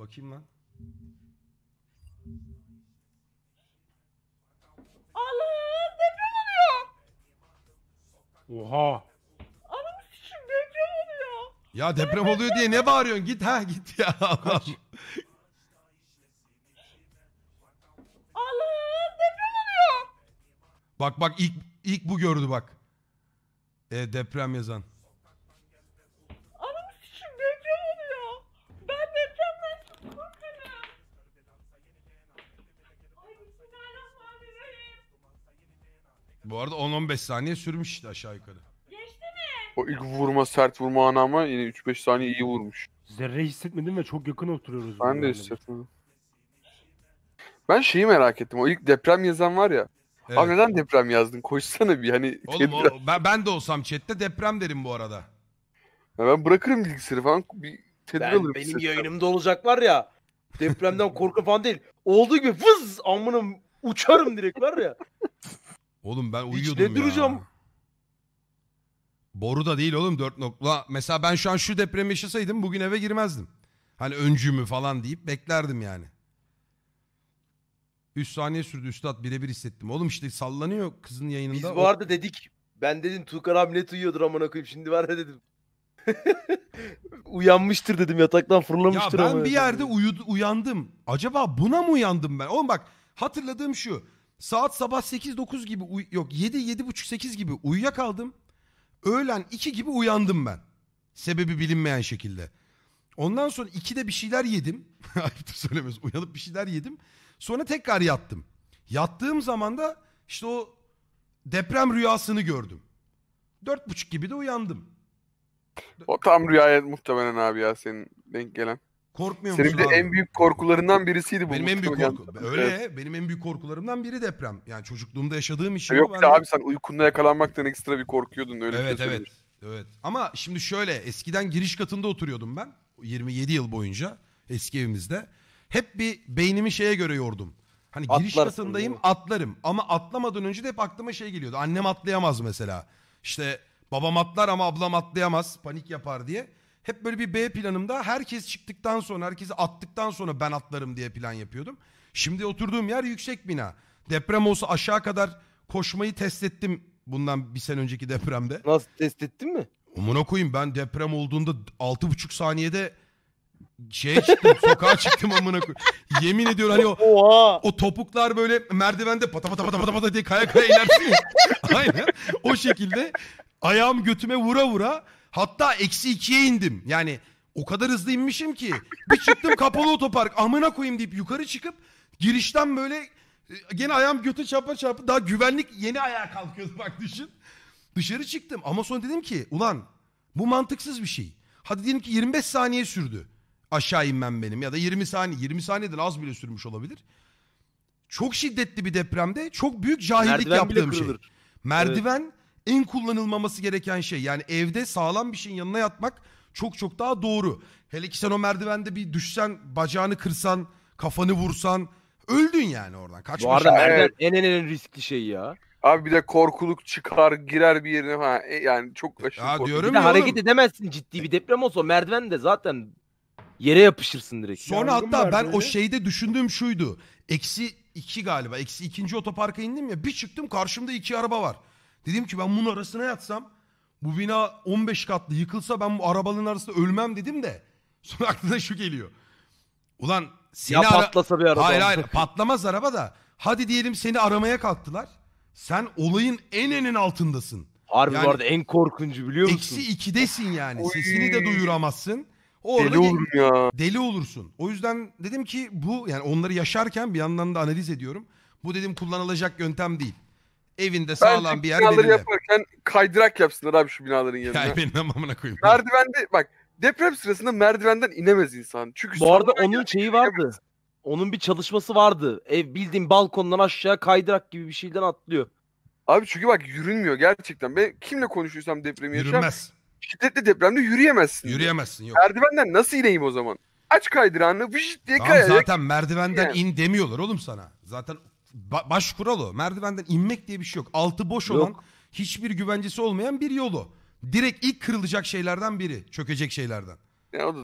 Bakayım lan. Allah'ım deprem oluyor. Oha. Anam sikim deprem oluyor. Ya deprem oluyor diye ne bağırıyorsun? Git ha git ya. Allah'ım deprem oluyor. bak bak ilk ilk bu gördü bak. E, deprem yazan. Bu arada 10-15 saniye sürmüş işte aşağı yukarı. O ilk vurma sert vurma anı ama yine 3-5 saniye iyi vurmuş. Zerre hissetmedim ve çok yakın oturuyoruz. Ben de buralarda. hissetmedim. Ben şeyi merak ettim. O ilk deprem yazan var ya. Evet. Abi neden deprem yazdın? Koşsana bir hani. Oğlum şey o, ben, ben de olsam chatte deprem derim bu arada. Ya ben bırakırım bilgisayarı falan. Bir tedbir Ben, alırım. benim bilgisayardan. yayınımda olacak var ya. Depremden korku falan değil. Olduğu gibi fız amınım uçarım direkt var ya. Oğlum ben uyuyordum İçte ya. duracağım. Boru da değil oğlum dört nokla. Mesela ben şu an şu depremi yaşasaydım bugün eve girmezdim. Hani öncümü falan deyip beklerdim yani. 3 saniye sürdü üstad birebir hissettim. Oğlum işte sallanıyor kızın yayınında. Biz bu arada dedik. Ben dedim Tuğkan abi net uyuyordur amına koyayım şimdi var ya dedim. Uyanmıştır dedim yataktan fırlamıştır. Ya ben bir yerde uyudu, uyandım. Acaba buna mı uyandım ben? Oğlum bak hatırladığım şu. Saat sabah 8-9 gibi uy- yok 7-7.30-8 gibi uyuyakaldım. Öğlen 2 gibi uyandım ben. Sebebi bilinmeyen şekilde. Ondan sonra 2'de bir şeyler yedim. Ayıptır söylemez. Uyanıp bir şeyler yedim. Sonra tekrar yattım. Yattığım zaman da işte o deprem rüyasını gördüm. 4.30 gibi de uyandım. O tam rüyaya muhtemelen abi ya senin denk gelen. Korkmuyor musun Senin de abi? en büyük korkularından birisiydi bu. Benim en büyük korku. Öyle benim en büyük korkularımdan biri deprem. Yani çocukluğumda yaşadığım için. Yok bir abi sen uykunda yakalanmaktan ekstra bir korkuyordun. Öyle bir Evet şey evet. Evet. Ama şimdi şöyle eskiden giriş katında oturuyordum ben 27 yıl boyunca eski evimizde. Hep bir beynimi şeye göre yordum. Hani giriş Atlarsın katındayım atlarım ama atlamadan önce de hep aklıma şey geliyordu. Annem atlayamaz mesela. İşte babam atlar ama ablam atlayamaz panik yapar diye hep böyle bir B planımda herkes çıktıktan sonra herkesi attıktan sonra ben atlarım diye plan yapıyordum. Şimdi oturduğum yer yüksek bina. Deprem olsa aşağı kadar koşmayı test ettim bundan bir sene önceki depremde. Nasıl test ettin mi? Amına koyayım ben deprem olduğunda 6,5 saniyede şeye çıktım sokağa çıktım amına koyayım. Yemin ediyorum hani o, Oha. o topuklar böyle merdivende pata pata pata pata pata diye kaya kaya inersin. ya. Aynen o şekilde ayağım götüme vura vura Hatta eksi ikiye indim. Yani o kadar hızlı inmişim ki. Bir çıktım kapalı otopark amına koyayım deyip yukarı çıkıp girişten böyle e, gene ayağım götü çarpa çarpa daha güvenlik yeni ayağa kalkıyordu bak düşün. Dışarı çıktım ama sonra dedim ki ulan bu mantıksız bir şey. Hadi diyelim ki 25 saniye sürdü aşağı inmem benim ya da 20 saniye 20 saniyeden az bile sürmüş olabilir. Çok şiddetli bir depremde çok büyük cahillik Merdiven yaptığım şey. Merdiven evet en kullanılmaması gereken şey. Yani evde sağlam bir şeyin yanına yatmak çok çok daha doğru. Hele ki sen o merdivende bir düşsen, bacağını kırsan, kafanı vursan öldün yani oradan. Kaçmış. Bu arada yani. en en en riskli şey ya. Abi bir de korkuluk çıkar girer bir yerine ha e, yani çok aşırı ya diyorum bir de hareket oğlum. edemezsin ciddi bir deprem olsa o merdiven de zaten yere yapışırsın direkt. Sonra Yangın hatta ben o şeyde düşündüğüm şuydu. Eksi iki galiba. Eksi ikinci otoparka indim ya bir çıktım karşımda iki araba var. Dedim ki ben bunun arasına yatsam bu bina 15 katlı yıkılsa ben bu arabaların arasında ölmem dedim de sonra aklına şu geliyor. Ulan seni ya patlasa bir araba. Hayır hayır patlamaz araba da. Hadi diyelim seni aramaya kalktılar. Sen olayın en enin altındasın. Harbi yani, bu en korkuncu biliyor musun? Eksi ikidesin yani. Oy. Sesini de duyuramazsın. Orada deli olurum ya. Deli olursun. O yüzden dedim ki bu yani onları yaşarken bir yandan da analiz ediyorum. Bu dedim kullanılacak yöntem değil. Evinde sağlam Bence bir yer binaları belirle. yaparken kaydırak yapsınlar abi şu binaların yerine. Ya benim amamına koyayım. Merdivende bak deprem sırasında merdivenden inemez insan. Çünkü Bu arada onun şeyi vardı. Onun bir çalışması vardı. Ev bildiğin balkondan aşağı kaydırak gibi bir şeyden atlıyor. Abi çünkü bak yürünmüyor gerçekten. Ben kimle konuşuyorsam depremi yaşam. Yürünmez. Şiddetli depremde yürüyemezsin. Yürüyemezsin yok. Merdivenden nasıl ineyim o zaman? Aç kaydırağını vış diye tamam, kayarak. Zaten merdivenden yani. in demiyorlar oğlum sana. Zaten ba- baş kuralı. Merdivenden inmek diye bir şey yok. Altı boş olan hiçbir güvencesi olmayan bir yolu. Direkt ilk kırılacak şeylerden biri. Çökecek şeylerden. Ya o